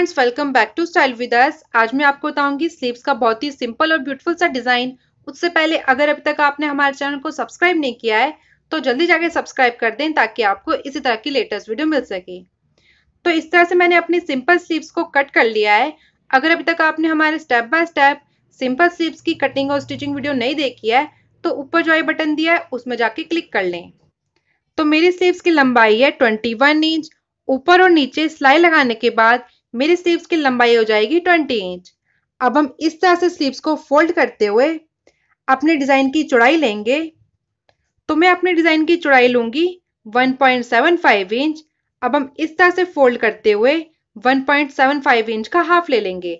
friends welcome back to style with us आज मैं आपको बताऊंगी स्लीव्स का बहुत ही सिंपल और ब्यूटीफुल सा डिजाइन उससे पहले अगर अभी तक आपने हमारे चैनल को सब्सक्राइब नहीं किया है तो जल्दी जाके सब्सक्राइब कर दें ताकि आपको इसी तरह की लेटेस्ट वीडियो मिल सके तो इस तरह से मैंने अपनी सिंपल स्लीव्स को कट कर लिया है अगर अभी तक आपने हमारे step by step simple sleeves की कटिंग और स्टिचिंग वीडियो नहीं देखी है तो ऊपर जो आई बटन दिया है उसमें जाके क्लिक कर लें तो मेरी स्लीव्स की लंबाई है 21 इंच ऊपर और नीचे सिलाई लगाने के बाद मेरी स्लीव्स की लंबाई हो जाएगी ट्वेंटी इंच अब हम इस तरह से स्लीव्स को फोल्ड करते हुए अपने डिज़ाइन की चौड़ाई लेंगे तो मैं अपने डिज़ाइन की चौड़ाई लूंगी 1.75 इंच अब हम इस तरह से फोल्ड करते हुए 1.75 इंच का हाफ ले लेंगे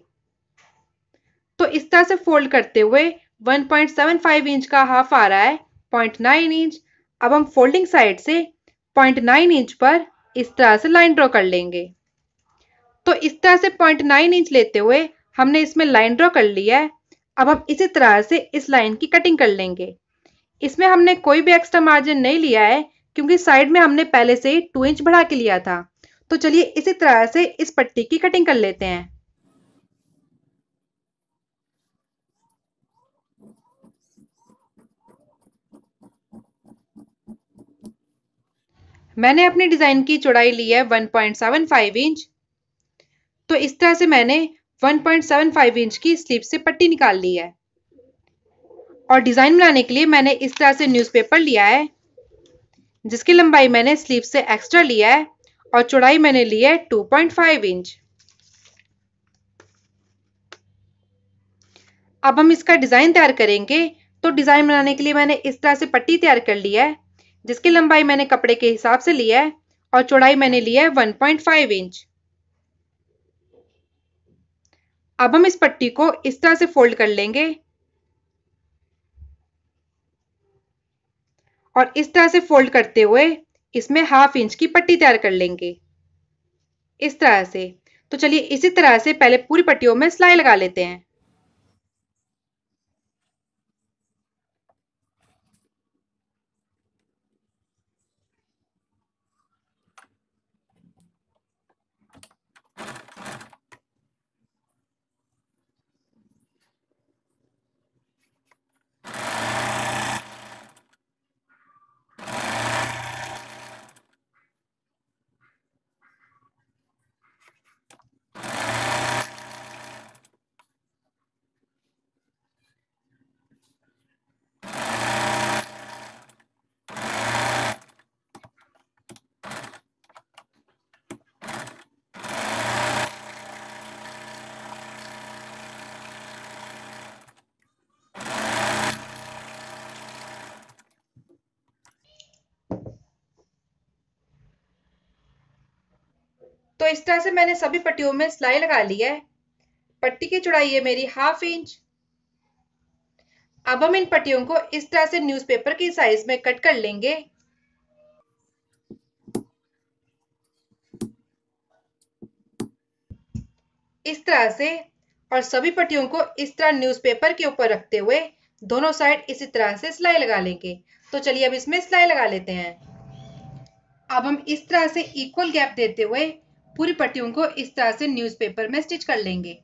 तो इस तरह से फोल्ड करते हुए 1.75 इंच का हाफ आ रहा है 0.9 इंच अब हम फोल्डिंग साइड से 0.9 इंच पर इस तरह से लाइन ड्रॉ कर लेंगे तो इस तरह से पॉइंट नाइन इंच लेते हुए हमने इसमें लाइन ड्रॉ कर लिया है अब हम इसी तरह से इस लाइन की कटिंग कर लेंगे इसमें हमने कोई भी एक्स्ट्रा मार्जिन नहीं लिया है क्योंकि साइड में हमने पहले से ही टू इंच बढ़ा के लिया था तो चलिए इसी तरह से इस पट्टी की कटिंग कर लेते हैं मैंने अपनी डिज़ाइन की चौड़ाई ली है 1.75 इंच तो इस तरह से मैंने 1.75 इंच की स्लीव से पट्टी निकाल ली है और डिज़ाइन बनाने के लिए मैंने इस तरह से न्यूज़पेपर लिया है जिसकी लंबाई मैंने स्लीव से एक्स्ट्रा लिया है और चौड़ाई मैंने ली है 2.5 इंच अब हम इसका डिज़ाइन तैयार करेंगे तो डिज़ाइन बनाने के लिए मैंने इस तरह से पट्टी तैयार कर लिया है जिसकी लंबाई मैंने कपड़े के हिसाब से लिया है और चौड़ाई मैंने लिया है 1.5 इंच अब हम इस पट्टी को इस तरह से फोल्ड कर लेंगे और इस तरह से फोल्ड करते हुए इसमें हाफ इंच की पट्टी तैयार कर लेंगे इस तरह से तो चलिए इसी तरह से पहले पूरी पट्टियों में सिलाई लगा लेते हैं तो इस तरह से मैंने सभी पट्टियों में सिलाई लगा ली है पट्टी की चौड़ाई है मेरी हाफ इंच अब हम इन पट्टियों को इस तरह से न्यूज़पेपर की साइज में कट कर लेंगे इस तरह से और सभी पट्टियों को इस तरह न्यूज़पेपर के ऊपर रखते हुए दोनों साइड इसी तरह से सिलाई लगा लेंगे तो चलिए अब इसमें सिलाई लगा लेते हैं अब हम इस तरह से इक्वल गैप देते हुए पूरी पट्टियों को इस तरह से न्यूज़पेपर में स्टिच कर लेंगे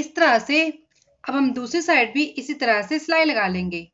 इस तरह से अब हम दूसरी साइड भी इसी तरह से सिलाई लगा लेंगे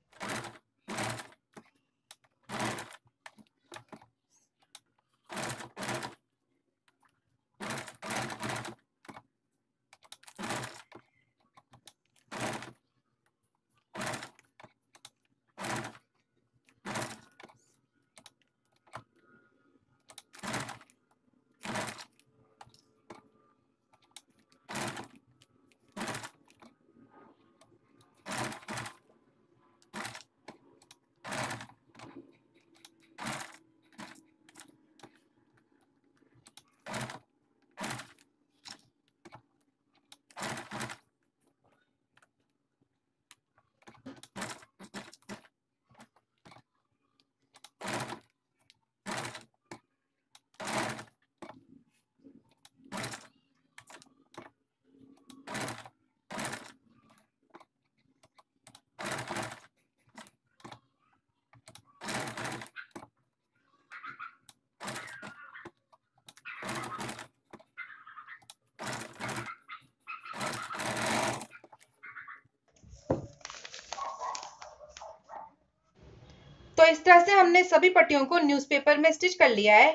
इस तरह से हमने सभी पट्टियों को न्यूज़पेपर में स्टिच कर लिया है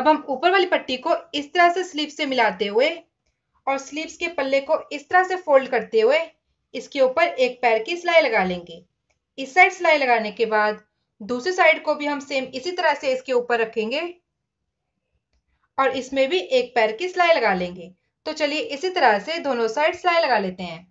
अब हम ऊपर वाली पट्टी को इस तरह से स्लीव से मिलाते हुए और स्लीव्स के पल्ले को इस तरह से फोल्ड करते हुए इसके ऊपर एक पैर की सिलाई लगा लेंगे इस साइड सिलाई लगाने के बाद दूसरी साइड को भी हम सेम इसी तरह से इसके ऊपर रखेंगे और इसमें भी एक पैर की सिलाई लगा लेंगे तो चलिए इसी तरह से दोनों साइड सिलाई लगा लेते हैं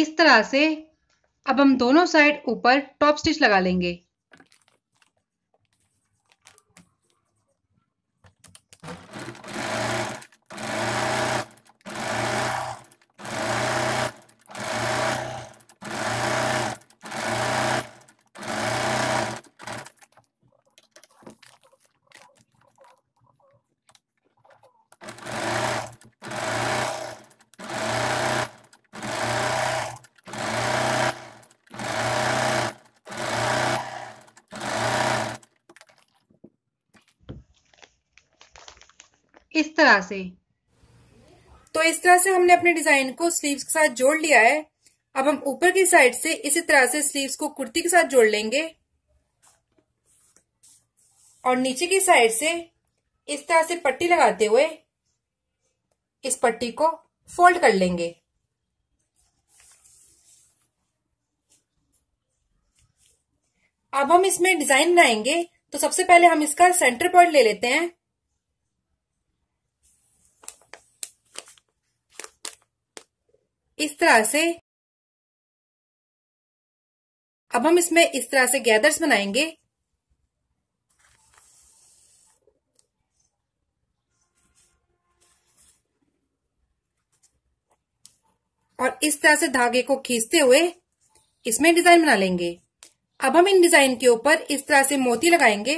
इस तरह से अब हम दोनों साइड ऊपर टॉप स्टिच लगा लेंगे इस तरह से तो इस तरह से हमने अपने डिजाइन को स्लीव्स के साथ जोड़ लिया है अब हम ऊपर की साइड से इसी तरह से स्लीव्स को कुर्ती के साथ जोड़ लेंगे और नीचे की साइड से इस तरह से पट्टी लगाते हुए इस पट्टी को फोल्ड कर लेंगे अब हम इसमें डिजाइन बनाएंगे तो सबसे पहले हम इसका सेंटर पॉइंट ले लेते हैं इस तरह से अब हम इसमें इस तरह से गैदर्स बनाएंगे और इस तरह से धागे को खींचते हुए इसमें डिजाइन बना लेंगे अब हम इन डिजाइन के ऊपर इस तरह से मोती लगाएंगे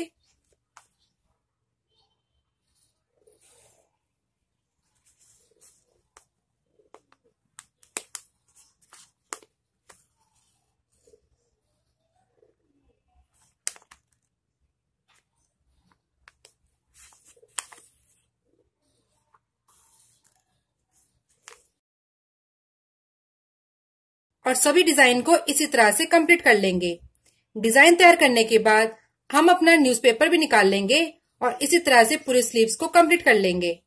और सभी डिजाइन को इसी तरह से कंप्लीट कर लेंगे डिजाइन तैयार करने के बाद हम अपना न्यूज़पेपर भी निकाल लेंगे और इसी तरह से पूरे स्लीव्स को कंप्लीट कर लेंगे